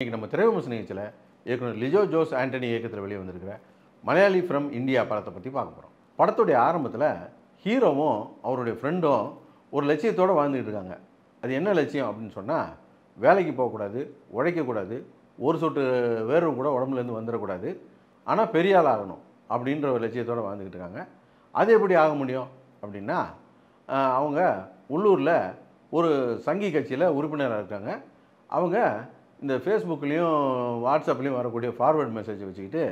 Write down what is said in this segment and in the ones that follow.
இன்றைக்கி நம்ம திரைவமுசு நிகழ்ச்சியில் இயக்குனர் லிஜோ ஜோஸ் ஆண்டனி இயக்கத்தில் வெளியே வந்திருக்கிற மலையாளி ஃப்ரம் இந்தியா படத்தை பற்றி பார்க்க போகிறோம் படத்துடைய ஆரம்பத்தில் ஹீரோவும் அவருடைய ஃப்ரெண்டும் ஒரு லட்சியத்தோடு வாழ்ந்துக்கிட்டு இருக்காங்க அது என்ன லட்சியம் அப்படின்னு சொன்னால் வேலைக்கு போகக்கூடாது உழைக்கக்கூடாது ஒரு சொட்டு வேர்வை கூட உடம்புலேருந்து வந்துடக்கூடாது ஆனால் பெரிய ஆள் ஆகணும் அப்படின்ற ஒரு லட்சியத்தோடு வாழ்ந்துக்கிட்டு இருக்காங்க அது எப்படி ஆக முடியும் அப்படின்னா அவங்க உள்ளூரில் ஒரு சங்கி கட்சியில் உறுப்பினராக இருக்காங்க அவங்க இந்த ஃபேஸ்புக்லேயும் வாட்ஸ்அப்லேயும் வரக்கூடிய ஃபார்வேர்ட் மெசேஜ் வச்சுக்கிட்டு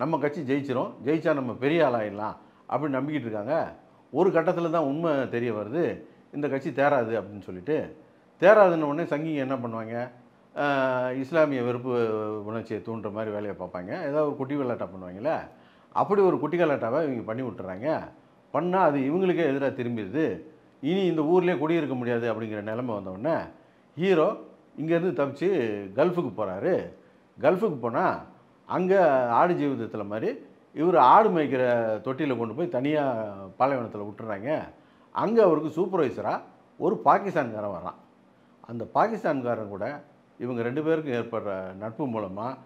நம்ம கட்சி ஜெயிச்சிரும் ஜெயிச்சா நம்ம பெரிய ஆளாயிடலாம் அப்படின்னு நம்பிக்கிட்டு இருக்காங்க ஒரு கட்டத்தில் தான் உண்மை தெரிய வருது இந்த கட்சி தேராது அப்படின்னு சொல்லிட்டு தேராதுன்னு உடனே சங்கிங்க என்ன பண்ணுவாங்க இஸ்லாமிய வெறுப்பு உணர்ச்சியை தூண்டுற மாதிரி வேலையை பார்ப்பாங்க ஏதாவது ஒரு குட்டி விளாட்டா பண்ணுவாங்களே அப்படி ஒரு குட்டி விளாட்டாவை இவங்க பண்ணி விட்டுறாங்க பண்ணால் அது இவங்களுக்கே எதிராக திரும்பிடுது இனி இந்த ஊர்லேயே குடியிருக்க முடியாது அப்படிங்கிற நிலமை வந்தவுடனே ஹீரோ இங்கேருந்து தப்பிச்சு கல்ஃபுக்கு போகிறாரு கல்ஃபுக்கு போனால் அங்கே ஆடு ஜீவிதத்தில் மாதிரி இவர் ஆடு மேய்க்கிற தொட்டியில் கொண்டு போய் தனியாக பாலைவனத்தில் விட்டுறாங்க அங்கே அவருக்கு சூப்பர்வைசராக ஒரு பாகிஸ்தான்காரன் வரான் அந்த பாகிஸ்தான்காரன் கூட இவங்க ரெண்டு பேருக்கும் ஏற்படுற நட்பு மூலமாக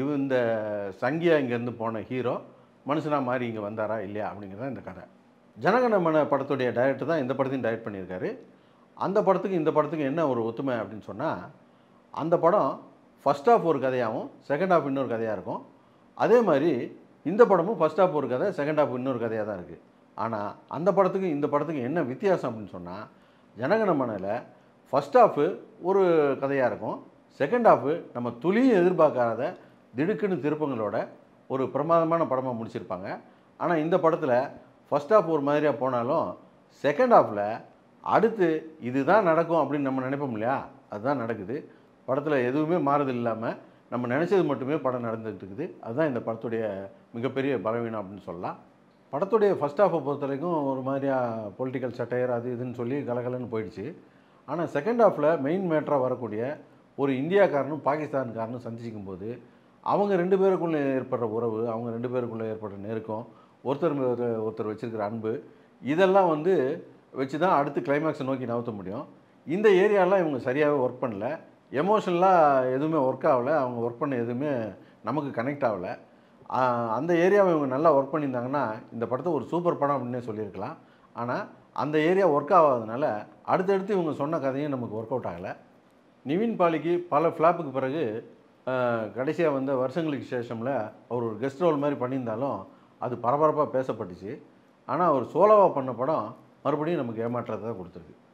இவ இந்த சங்கியா இங்கேருந்து போன ஹீரோ மனுஷனாக மாறி இங்கே வந்தாரா இல்லையா அப்படிங்கிறதான் இந்த கதை ஜனகணமன படத்துடைய டைரக்டர் தான் இந்த படத்தையும் டைரக்ட் பண்ணியிருக்காரு அந்த படத்துக்கு இந்த படத்துக்கு என்ன ஒரு ஒத்துமை அப்படின்னு சொன்னால் அந்த படம் ஃபஸ்ட் ஆஃப் ஒரு கதையாகவும் செகண்ட் ஆஃப் இன்னொரு கதையாக இருக்கும் அதே மாதிரி இந்த படமும் ஃபஸ்ட் ஆஃப் ஒரு கதை செகண்ட் ஆஃப் இன்னொரு கதையாக தான் இருக்குது ஆனால் அந்த படத்துக்கும் இந்த படத்துக்கும் என்ன வித்தியாசம் அப்படின்னு சொன்னால் ஜனகணமனில் ஃபஸ்ட் ஆஃபு ஒரு கதையாக இருக்கும் செகண்ட் ஆஃபு நம்ம துளியும் எதிர்பார்க்காத திடுக்குன்னு திருப்பங்களோட ஒரு பிரமாதமான படமாக முடிச்சிருப்பாங்க ஆனால் இந்த படத்தில் ஃபஸ்ட் ஆஃப் ஒரு மாதிரியாக போனாலும் செகண்ட் ஆஃபில் அடுத்து இதுதான் நடக்கும் அப்படின்னு நம்ம நினைப்போம் இல்லையா அதுதான் நடக்குது படத்தில் எதுவுமே மாறுது இல்லாமல் நம்ம நினச்சது மட்டுமே படம் நடந்துகிட்டு இருக்குது அதுதான் இந்த படத்துடைய மிகப்பெரிய பலவீனம் அப்படின்னு சொல்லலாம் படத்துடைய ஃபஸ்ட் ஹாஃபை பொறுத்த வரைக்கும் ஒரு மாதிரியாக பொலிட்டிக்கல் சட்டையர் அது இதுன்னு சொல்லி கலகலன்னு போயிடுச்சு ஆனால் செகண்ட் ஹாஃபில் மெயின் மேட்டராக வரக்கூடிய ஒரு இந்தியாக்காரனும் பாகிஸ்தான்காரனும் சந்திச்சிக்கும் போது அவங்க ரெண்டு பேருக்குள்ளே ஏற்படுற உறவு அவங்க ரெண்டு பேருக்குள்ளே ஏற்படுற நெருக்கம் ஒருத்தர் ஒருத்தர் வச்சுருக்கிற அன்பு இதெல்லாம் வந்து வச்சு தான் அடுத்து கிளைமேக்ஸை நோக்கி நகர்த்த முடியும் இந்த ஏரியாலாம் இவங்க சரியாகவே ஒர்க் பண்ணல எமோஷனலாக எதுவுமே ஒர்க் ஆகலை அவங்க ஒர்க் பண்ண எதுவுமே நமக்கு கனெக்ட் ஆகலை அந்த ஏரியாவை இவங்க நல்லா ஒர்க் பண்ணியிருந்தாங்கன்னா இந்த படத்தை ஒரு சூப்பர் படம் அப்படின்னே சொல்லியிருக்கலாம் ஆனால் அந்த ஏரியா ஒர்க் ஆகாதனால அடுத்தடுத்து இவங்க சொன்ன கதையும் நமக்கு ஒர்க் அவுட் ஆகலை நிவின் பாலிக்கு பல ஃப்ளாப்புக்கு பிறகு கடைசியாக வந்த வருஷங்களுக்கு சேஷமில் அவர் ஒரு கெஸ்ட் ரோல் மாதிரி பண்ணியிருந்தாலும் அது பரபரப்பாக பேசப்பட்டுச்சு ஆனால் அவர் சோலோவாக பண்ண படம் மறுபடியும் நமக்கு ஏமாற்றத்தை தான் கொடுத்துருக்கு